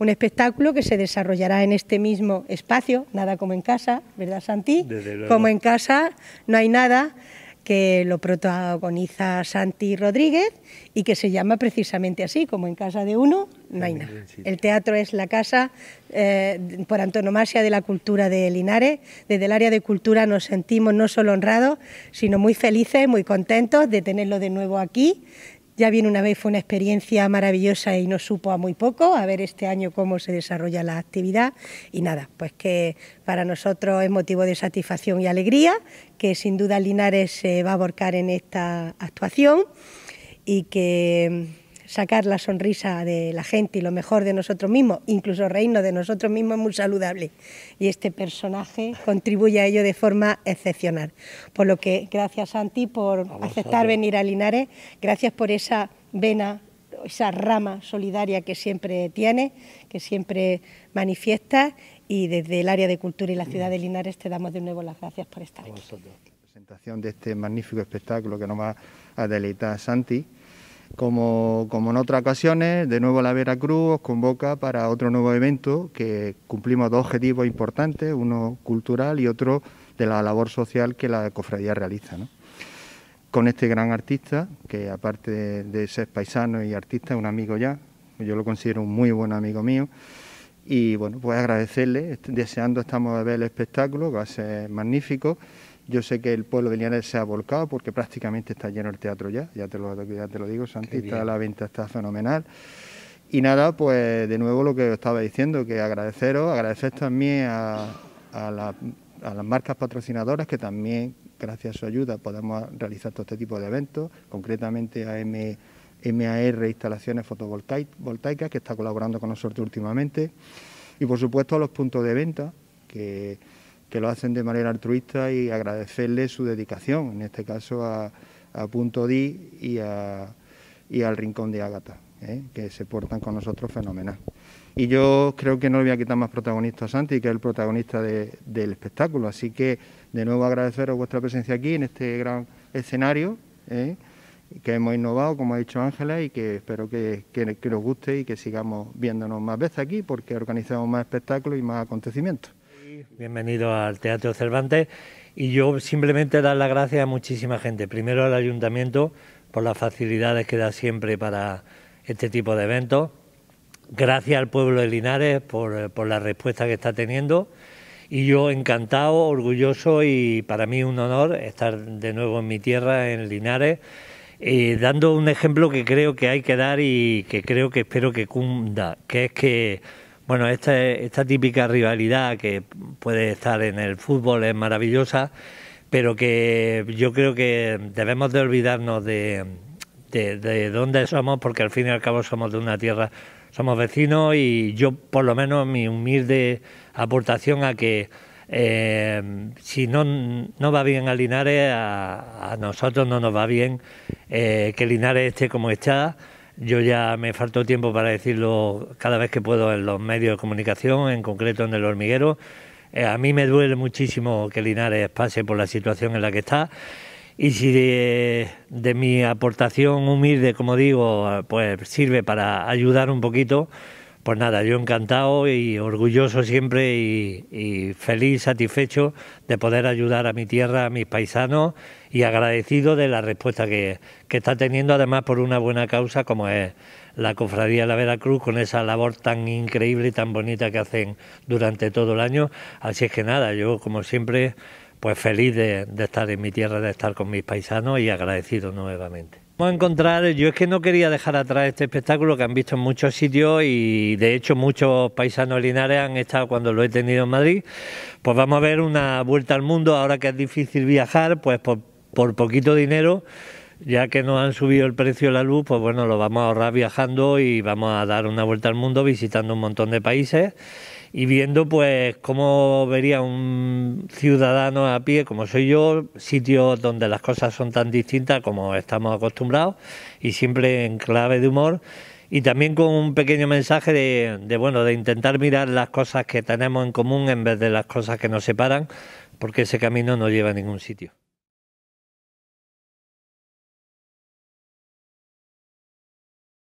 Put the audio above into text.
un espectáculo que se desarrollará en este mismo espacio, nada como en casa, ¿verdad Santi? Como en casa no hay nada que lo protagoniza Santi Rodríguez y que se llama precisamente así, como en casa de uno, no hay nada. El teatro es la casa eh, por antonomasia de la cultura de Linares. Desde el área de cultura nos sentimos no solo honrados, sino muy felices, muy contentos de tenerlo de nuevo aquí ya bien, una vez fue una experiencia maravillosa y nos supo a muy poco, a ver este año cómo se desarrolla la actividad y nada, pues que para nosotros es motivo de satisfacción y alegría, que sin duda Linares se va a aborcar en esta actuación y que sacar la sonrisa de la gente y lo mejor de nosotros mismos, incluso reino de nosotros mismos es muy saludable. Y este personaje contribuye a ello de forma excepcional. Por lo que gracias Santi por aceptar venir a Linares, gracias por esa vena esa rama solidaria que siempre tiene... que siempre manifiesta... y desde el área de cultura y la ciudad de Linares te damos de nuevo las gracias por estar aquí. La presentación de este magnífico espectáculo que nos va a deleitar Santi. Como, en otras ocasiones, de nuevo la Veracruz os convoca para otro nuevo evento que cumplimos dos objetivos importantes, uno cultural y otro de la labor social que la cofradía realiza. Con este gran artista, que aparte de, ser paisano y artista, es un amigo ya, yo lo considero un muy buen amigo mío. Y bueno, pues agradecerle, deseando estamos a ver el espectáculo, que va a ser magnífico. Yo sé que el pueblo de Linares se ha volcado porque prácticamente está lleno el teatro ya, ya te lo, digo, Santi, está, la venta está fenomenal. Y nada, pues de nuevo lo que os estaba diciendo, que agradeceros, agradecer también a, las marcas patrocinadoras que también, gracias a su ayuda, podemos realizar todo este tipo de eventos, concretamente a M, MAR Instalaciones Fotovoltaicas, que está colaborando con nosotros últimamente, y por supuesto a los puntos de venta, que que lo hacen de manera altruista y agradecerle su dedicación, en este caso a, Punto Di y, al Rincón de Ágata, ¿eh? que se portan con nosotros fenomenal. Y yo creo que no le voy a quitar más protagonista a Santi, que es el protagonista del espectáculo. Así que de nuevo agradeceros vuestra presencia aquí en este gran escenario, ¿eh? que hemos innovado, como ha dicho Ángela, y que espero que, que, que nos guste y que sigamos viéndonos más veces aquí, porque organizamos más espectáculos y más acontecimientos bienvenido al Teatro Cervantes. Y yo simplemente dar las gracias a muchísima gente. Primero al ayuntamiento por las facilidades que da siempre para este tipo de eventos. Gracias al pueblo de Linares por, eh, la respuesta que está teniendo. Y yo encantado, orgulloso y para mí un honor estar de nuevo en mi tierra, en Linares, eh, dando un ejemplo que creo que hay que dar y que creo que espero que cunda, que es que bueno, esta, típica rivalidad que puede estar en el fútbol es maravillosa, pero que yo creo que debemos de olvidarnos de, dónde somos, porque al fin y al cabo somos de una tierra, somos vecinos y yo por lo menos mi humilde aportación a que eh, si no, no va bien a Linares, a, nosotros no nos va bien eh, que Linares esté como está. Yo ya me faltó tiempo para decirlo cada vez que puedo en los medios de comunicación, en concreto en el hormiguero. Eh, a mí me duele muchísimo que Linares pase por la situación en la que está. Y si de, eh, de mi aportación humilde, como digo, pues sirve para ayudar un poquito, pues nada, yo encantado y orgulloso siempre y, feliz, satisfecho de poder ayudar a mi tierra, a mis paisanos y agradecido de la respuesta que, que está teniendo además por una buena causa como es la Cofradía de la Veracruz con esa labor tan increíble y tan bonita que hacen durante todo el año. Así es que nada, yo como siempre pues feliz de estar en mi tierra, de estar con mis paisanos y agradecido nuevamente. Vamos a encontrar, yo es que no quería dejar atrás este espectáculo que han visto en muchos sitios y de hecho muchos paisanos linares han estado cuando lo he tenido en Madrid. Pues vamos a ver una vuelta al mundo, ahora que es difícil viajar, pues por, por poquito dinero ya que no han subido el precio de la luz, pues bueno, lo vamos a ahorrar viajando y vamos a dar una vuelta al mundo visitando un montón de países y viendo pues cómo vería un ciudadano a pie como soy yo, sitios donde las cosas son tan distintas como estamos acostumbrados y siempre en clave de humor y también con un pequeño mensaje de, de, bueno de intentar mirar las cosas que tenemos en común en vez de las cosas que nos separan porque ese camino no lleva a ningún sitio.